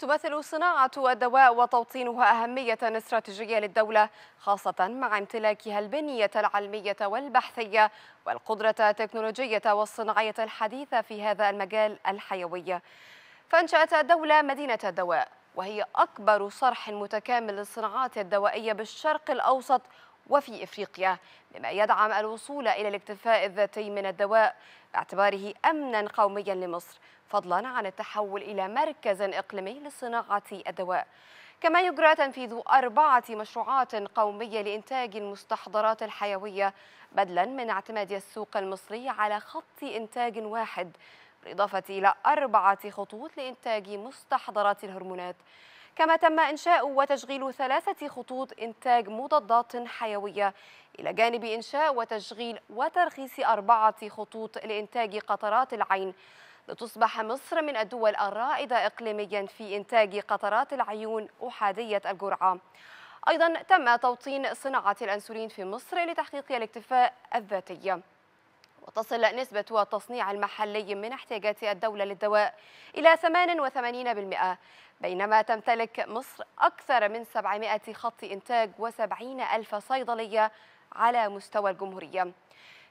تمثل صناعة الدواء وتوطينها أهمية استراتيجية للدولة خاصة مع امتلاكها البنية العلمية والبحثية والقدرة التكنولوجية والصناعية الحديثة في هذا المجال الحيوي فأنشأت الدولة مدينة الدواء وهي أكبر صرح متكامل للصناعات الدوائية بالشرق الأوسط وفي إفريقيا بما يدعم الوصول إلى الاكتفاء الذاتي من الدواء باعتباره أمنا قوميا لمصر فضلا عن التحول إلى مركز إقليمي لصناعة الدواء كما يجرى تنفيذ أربعة مشروعات قومية لإنتاج المستحضرات الحيوية بدلا من اعتماد السوق المصري على خط إنتاج واحد بالإضافة إلى أربعة خطوط لإنتاج مستحضرات الهرمونات كما تم إنشاء وتشغيل ثلاثة خطوط إنتاج مضادات حيوية إلى جانب إنشاء وتشغيل وترخيص أربعة خطوط لإنتاج قطرات العين لتصبح مصر من الدول الرائدة إقليميا في إنتاج قطرات العيون أحادية الجرعة أيضا تم توطين صناعة الأنسولين في مصر لتحقيق الاكتفاء الذاتي وتصل نسبة التصنيع المحلي من احتياجات الدولة للدواء إلى 88% بينما تمتلك مصر أكثر من 700 خط إنتاج و70 ألف صيدلية على مستوى الجمهورية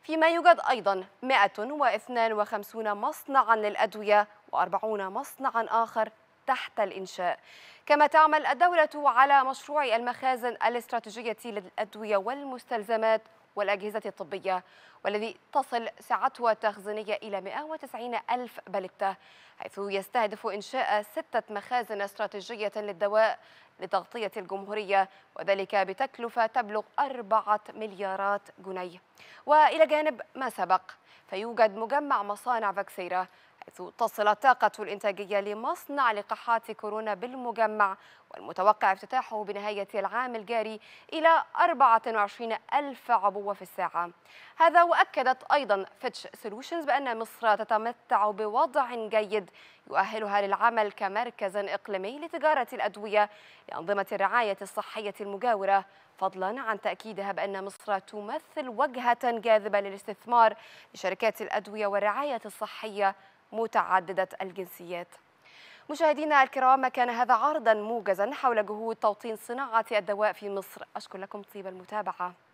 فيما يوجد أيضا 152 مصنعا للأدوية و40 مصنعا آخر تحت الإنشاء كما تعمل الدولة على مشروع المخازن الاستراتيجية للأدوية والمستلزمات والأجهزة الطبية والذي تصل سعته التخزينية إلى 190 ألف بلتة حيث يستهدف إنشاء ستة مخازن استراتيجية للدواء لتغطية الجمهورية وذلك بتكلفة تبلغ أربعة مليارات جنيه وإلى جانب ما سبق فيوجد مجمع مصانع فاكسيرا حيث تصل طاقة الإنتاجية لمصنع لقاحات كورونا بالمجمع والمتوقع افتتاحه بنهاية العام الجاري إلى 24 ألف عبوة في الساعة هذا وأكدت أيضا فيتش سولوشنز بأن مصر تتمتع بوضع جيد يؤهلها للعمل كمركز إقليمي لتجارة الأدوية لأنظمة الرعاية الصحية المجاورة فضلا عن تأكيدها بأن مصر تمثل وجهة جاذبة للاستثمار لشركات الأدوية والرعاية الصحية متعددة الجنسيات مشاهدينا الكرام كان هذا عرضا موجزا حول جهود توطين صناعة الدواء في مصر أشكر لكم طيب المتابعة